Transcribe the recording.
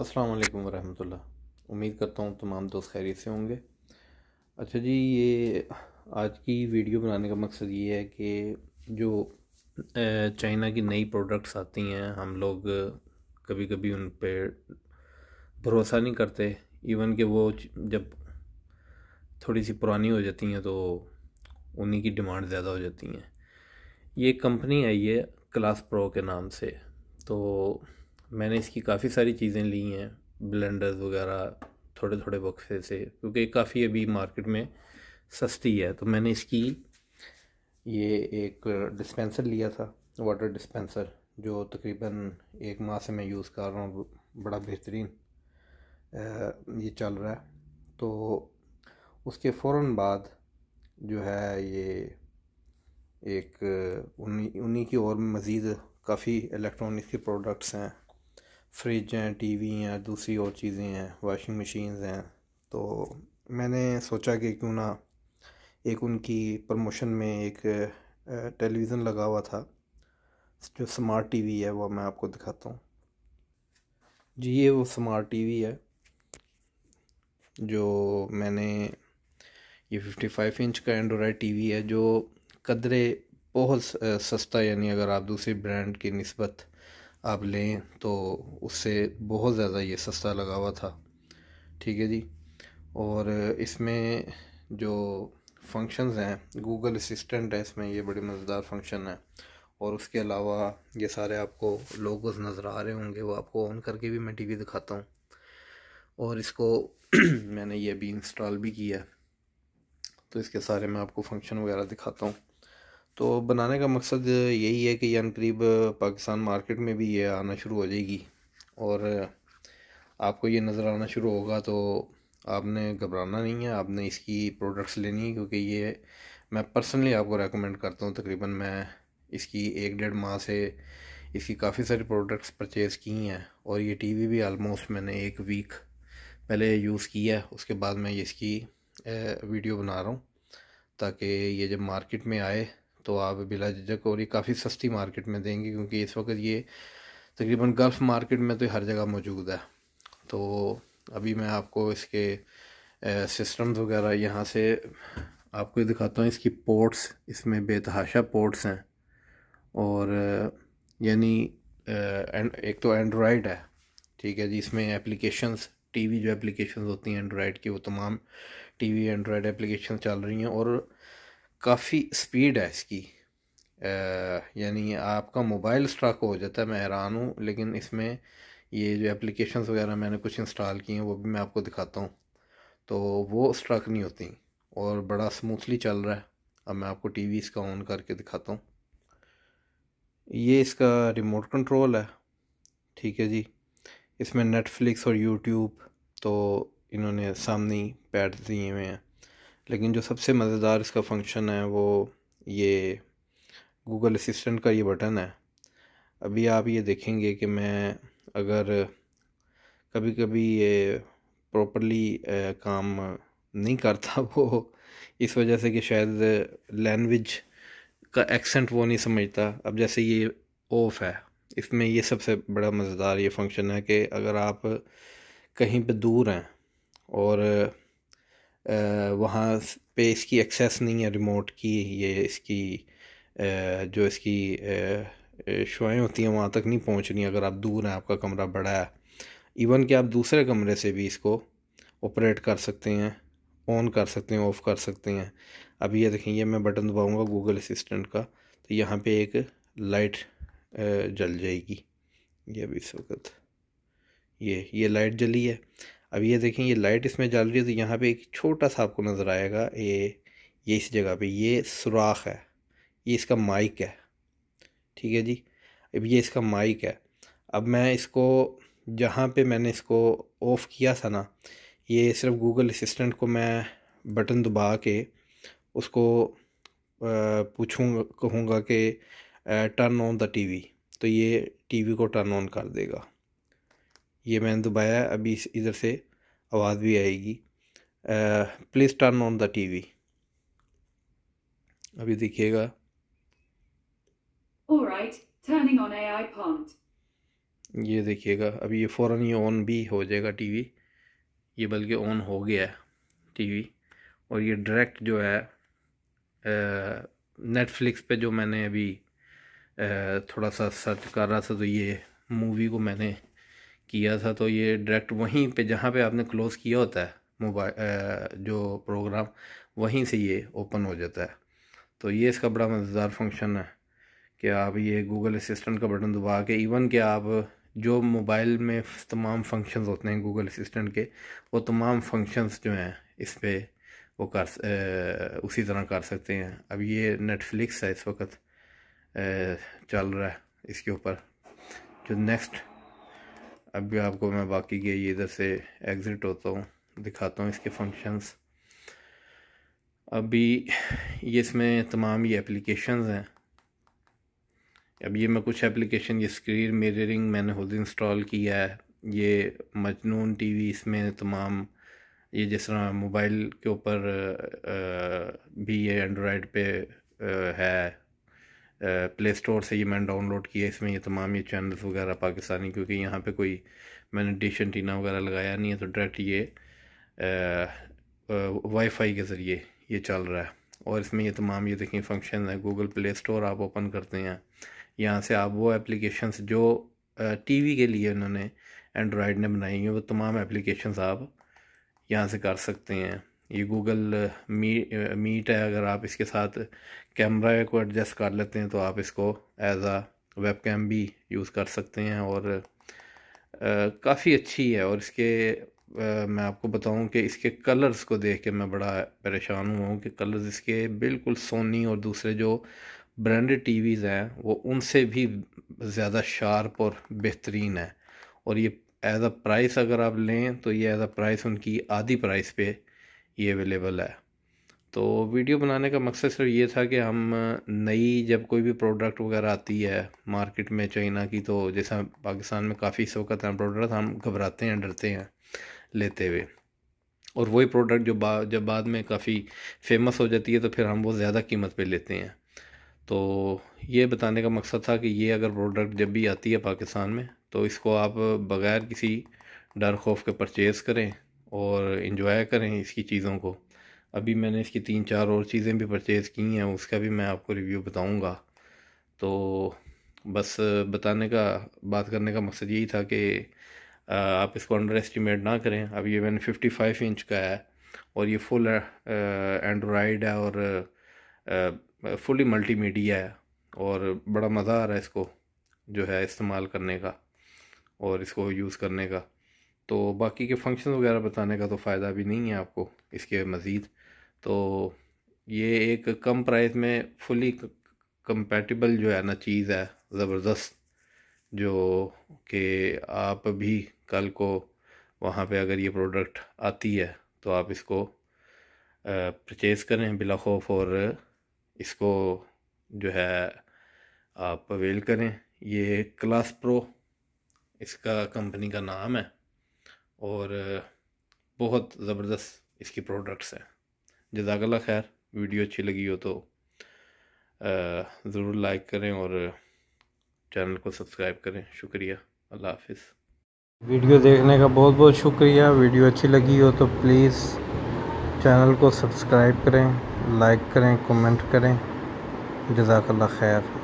अस्सलाम वालेकुम वरहमतुल्लाह उम्मीद करता हूँ तमाम दोस्त खैरियत से होंगे अच्छा जी ये आज की वीडियो बनाने का मकसद ये है कि जो चाइना की नई प्रोडक्ट्स आती हैं हम लोग कभी कभी उन पर भरोसा नहीं करते इवन कि वो जब थोड़ी सी पुरानी हो जाती हैं तो उन्हीं की डिमांड ज़्यादा हो जाती हैं ये कंपनी आई है क्लास प्रो के नाम से तो मैंने इसकी काफ़ी सारी चीज़ें ली हैं ब्लेंडर्स वगैरह थोड़े थोड़े बक्से से क्योंकि काफ़ी अभी मार्केट में सस्ती है तो मैंने इसकी ये एक डिस्पेंसर लिया था वाटर डिस्पेंसर जो तकरीबन एक माह से मैं यूज़ कर रहा हूँ बड़ा बेहतरीन ये चल रहा है तो उसके फ़ौर बाद जो है ये एक उन्हीं उन्हीं की और मज़ीद काफ़ी इलेक्ट्रॉनिक्स के प्रोडक्ट्स हैं फ्रिज हैं टीवी हैं दूसरी और चीज़ें हैं वाशिंग मशीन्स हैं तो मैंने सोचा कि क्यों ना एक उनकी प्रमोशन में एक टेलीविज़न लगा हुआ था जो स्मार्ट टीवी है वो मैं आपको दिखाता हूँ जी ये वो स्मार्ट टीवी है जो मैंने ये फिफ्टी फाइव इंच का एंड्रॉयड टीवी है जो कदरे बहुत सस्ता यानी अगर आप दूसरे ब्रांड की नस्बत आप लें तो उससे बहुत ज़्यादा ये सस्ता लगा हुआ था ठीक है जी और इसमें जो फंक्शंस हैं गूगल असिस्टेंट है इसमें ये बड़े मज़ेदार फंक्शन है और उसके अलावा ये सारे आपको लोगोस नज़र आ रहे होंगे वो आपको ऑन करके भी मैं टीवी दिखाता हूँ और इसको मैंने ये अभी इंस्टॉल भी किया है तो इसके सारे मैं आपको फंक्शन वगैरह दिखाता हूँ तो बनाने का मकसद यही है कि यान करीब पाकिस्तान मार्केट में भी ये आना शुरू हो जाएगी और आपको ये नज़र आना शुरू होगा तो आपने घबराना नहीं है आपने इसकी प्रोडक्ट्स लेनी है क्योंकि ये मैं पर्सनली आपको रेकमेंड करता हूँ तकरीबन मैं इसकी एक डेढ़ माह से इसकी काफ़ी सारी प्रोडक्ट्स परचेज़ की हैं और ये टीवी भी आलमोस्ट मैंने एक वीक पहले यूज़ किया है उसके बाद मैं इसकी वीडियो बना रहा हूँ ताकि ये जब मार्केट में आए तो आप बिला झिझक और ये काफ़ी सस्ती मार्केट में देंगे क्योंकि इस वक्त ये तकरीबन गल्फ मार्केट में तो हर जगह मौजूद है तो अभी मैं आपको इसके सिस्टम्स वगैरह यहाँ से आपको दिखाता हूँ इसकी पोर्ट्स इसमें बेतहाशा पोर्ट्स हैं और यानी एक तो एंड्रॉयड है ठीक है जी इसमें एप्लीकेशंस टीवी जो एप्लीकेशंस होती हैं एंड्रॉयड की वो तमाम टीवी एंड्रॉयड एप्लीकेशन चल रही हैं और काफ़ी स्पीड है इसकी यानी आपका मोबाइल स्ट्रक हो जाता है मैं हैरान हूँ लेकिन इसमें ये जो एप्लीकेशंस वगैरह मैंने कुछ इंस्टॉल किए हैं वो भी मैं आपको दिखाता हूँ तो वो स्ट्रक नहीं होती और बड़ा स्मूथली चल रहा है अब मैं आपको टी इसका ऑन करके दिखाता हूँ ये इसका रिमोट कंट्रोल है ठीक है जी इसमें नेटफ्लिक्स और यूट्यूब तो इन्होंने सामने पैड दिए हुए हैं लेकिन जो सबसे मज़ेदार इसका फंक्शन है वो ये गूगल असिस्टेंट का ये बटन है अभी आप ये देखेंगे कि मैं अगर कभी कभी ये प्रॉपरली काम नहीं करता वो इस वजह से कि शायद लैंग्वेज का एक्सेंट वो नहीं समझता अब जैसे ये ऑफ है इसमें ये सबसे बड़ा मज़ेदार ये फंक्शन है कि अगर आप कहीं पे दूर हैं और वहाँ पे इसकी एक्सेस नहीं है रिमोट की ये इसकी जो इसकी शुएँ होती हैं वहाँ तक नहीं पहुँच रही अगर आप दूर हैं आपका कमरा बड़ा है इवन कि आप दूसरे कमरे से भी इसको ऑपरेट कर सकते हैं ऑन कर सकते हैं ऑफ़ कर सकते हैं अभी ये देखें ये मैं बटन दबाऊंगा गूगल असिस्टेंट का तो यहाँ पे एक लाइट जल जाएगी ये अभी इस वक्त ये ये लाइट जली है अब ये देखें ये लाइट इसमें जल रही है तो यहाँ पे एक छोटा सा आपको नज़र आएगा ये ये इस जगह पे ये सुराख है ये इसका माइक है ठीक है जी अब ये इसका माइक है अब मैं इसको जहाँ पे मैंने इसको ऑफ़ किया था ना ये सिर्फ गूगल असिस्टेंट को मैं बटन दबा के उसको पूछूंगा कहूँगा कि टर्न ऑन द टीवी तो ये टीवी को टर्न ऑन कर देगा ये मैंने दबाया अभी इधर से आवाज़ भी आएगी please turn on the TV अभी देखिएगा ये देखिएगा अभी ये फ़ौर ही ऑन भी हो जाएगा टीवी ये बल्कि ऑन हो गया है टीवी और ये डायरेक्ट जो है नेटफ्लिक्स पे जो मैंने अभी आ, थोड़ा सा सर्च कर रहा था तो ये मूवी को मैंने किया था तो ये डायरेक्ट वहीं पे जहाँ पे आपने क्लोज़ किया होता है मोबाइल जो प्रोग्राम वहीं से ये ओपन हो जाता है तो ये इसका बड़ा मज़ेदार फंक्शन है कि आप ये गूगल असिस्टेंट का बटन दबा के इवन कि आप जो मोबाइल में तमाम फंक्शंस होते हैं गूगल असिस्टेंट के वो तमाम फंक्शंस जो हैं इस पर वो कर ए, उसी तरह कर सकते हैं अब ये नेटफ्लिक्स है इस वक्त चल रहा है इसके ऊपर जो नेक्स्ट अभी आपको मैं बाकी के ये इधर से एग्ज़िट होता हूँ दिखाता हूँ इसके फंक्शंस अभी ये इसमें तमाम ये एप्लीकेशंस हैं अब ये मैं कुछ एप्लीकेशन ये स्क्रीन मिररिंग मैंने खुद इंस्टॉल किया है ये मजनून टीवी इसमें तमाम ये जिस तरह मोबाइल के ऊपर भी ये एंड्रॉयड पे है प्ले स्टोर से ये मैंने डाउनलोड किया इसमें ये तमाम ये चैनल्स वगैरह पाकिस्तानी क्योंकि यहाँ पे कोई मैंने डिश एंटीना वगैरह लगाया नहीं है तो डायरेक्ट ये वाईफाई के ज़रिए ये चल रहा है और इसमें ये तमाम ये देखें फंक्शन है गूगल प्ले स्टोर आप ओपन करते हैं यहाँ से आप वो एप्लीकेशन जो वी के लिए उन्होंने एंड्रॉयड ने बनाई हुई वो तमाम एप्लीकेशन आप यहाँ से कर सकते हैं ये गूगल मी मीट है अगर आप इसके साथ कैमरा को एडजस्ट कर लेते हैं तो आप इसको एज आ वेब कैम भी यूज़ कर सकते हैं और uh, काफ़ी अच्छी है और इसके आ, uh, मैं आपको बताऊं कि इसके कलर्स को देख के मैं बड़ा परेशान हुआ हूँ कि कलर्स इसके बिल्कुल सोनी और दूसरे जो ब्रांडेड टीवीज़ हैं वो उनसे भी ज़्यादा शार्प और बेहतरीन है और ये एज़ अ प्राइस अगर आप लें तो ये एज़ अ प्राइस उनकी आधी प्राइस पे ये अवेलेबल है तो वीडियो बनाने का मकसद सिर्फ ये था कि हम नई जब कोई भी प्रोडक्ट वगैरह आती है मार्केट में चाइना की तो जैसा पाकिस्तान में काफ़ी इस वक्त प्रोडक्ट हम घबराते हैं डरते हैं लेते हुए और वही प्रोडक्ट जो बा, जब बाद में काफ़ी फेमस हो जाती है तो फिर हम वो ज़्यादा कीमत पे लेते हैं तो ये बताने का मकसद था कि ये अगर प्रोडक्ट जब भी आती है पाकिस्तान में तो इसको आप बग़ैर किसी डर खौफ के परचेज़ करें और इन्जॉय करें इसकी चीज़ों को अभी मैंने इसकी तीन चार और चीज़ें भी परचेज़ की हैं उसका भी मैं आपको रिव्यू बताऊंगा तो बस बताने का बात करने का मकसद यही था कि आप इसको अंडर एस्टिमेट ना करें अब ये मैंने फिफ्टी फाइव इंच का है और ये फुल एंड्रॉयड है और फुली मल्टीमीडिया है और बड़ा मज़ा आ रहा है इसको जो है इस्तेमाल करने का और इसको यूज़ करने का तो बाकी के फंक्शन वगैरह बताने का तो फ़ायदा भी नहीं है आपको इसके मज़ीद तो ये एक कम प्राइस में फुली कंपेटिबल जो है ना चीज़ है ज़बरदस्त जो कि आप भी कल को वहाँ पे अगर ये प्रोडक्ट आती है तो आप इसको परचेज़ करें बिला खौफ और इसको जो है आप अवेल करें ये क्लास प्रो इसका कंपनी का नाम है और बहुत ज़बरदस्त इसकी प्रोडक्ट्स हैं जजाकल्ला खैर वीडियो अच्छी लगी हो तो ज़रूर लाइक करें और चैनल को सब्सक्राइब करें शुक्रिया अल्लाह हाफिज़ वीडियो देखने का बहुत बहुत शुक्रिया वीडियो अच्छी लगी हो तो प्लीज़ चैनल को सब्सक्राइब करें लाइक करें कमेंट करें जजाकल्ला खैर